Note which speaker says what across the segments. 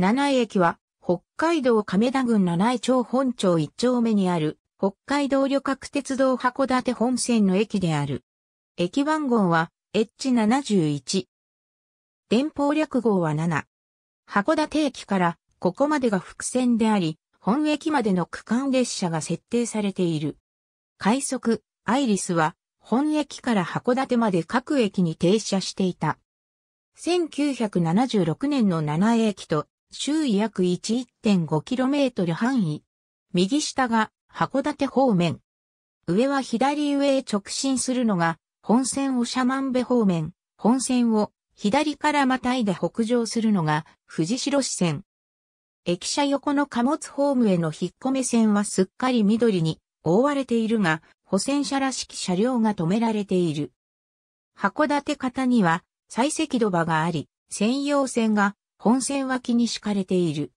Speaker 1: 七井駅は、北海道亀田郡七井町本町一丁目にある、北海道旅客鉄道函館本線の駅である。駅番号は、H71。電報略号は7。函館駅から、ここまでが複線であり、本駅までの区間列車が設定されている。快速、アイリスは、本駅から函館まで各駅に停車していた。1976年の七井駅と周囲約 11.5km 範囲。右下が函館方面。上は左上へ直進するのが、本線を斜万部方面、本線を左からまたいで北上するのが、藤代支線。駅舎横の貨物ホームへの引っ込め線はすっかり緑に覆われているが、補線車らしき車両が止められている。函館方には、採石土場があり、専用線が本線脇に敷かれている。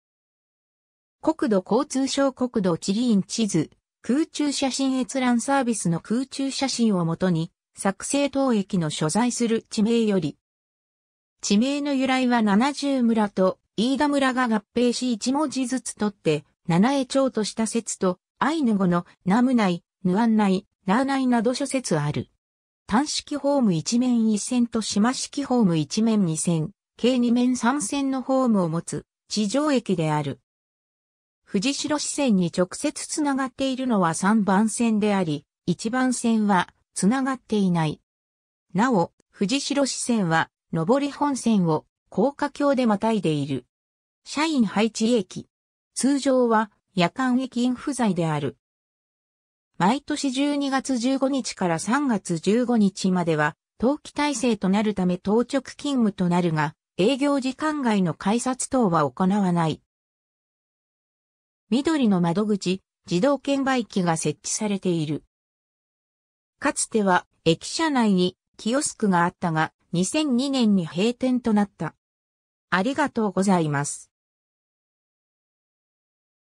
Speaker 1: 国土交通省国土地理院地図、空中写真閲覧サービスの空中写真をもとに、作成当駅の所在する地名より、地名の由来は70村と飯田村が合併し1文字ずつ取って、七重町とした説と、アイヌ語のナムナイ、ヌアンナイ、ラーナイなど諸説ある。単式ホーム一面一線と島式ホーム一面二線、計2面3線のホームを持つ地上駅である。藤代支線に直接つながっているのは3番線であり、1番線はつながっていない。なお、藤代支線は上り本線を高架橋でまたいでいる。社員配置駅。通常は夜間駅員不在である。毎年12月15日から3月15日までは、冬季体制となるため当直勤務となるが、営業時間外の改札等は行わない。緑の窓口、自動券売機が設置されている。かつては駅舎内にキオスクがあったが、2002年に閉店となった。ありがとうございます。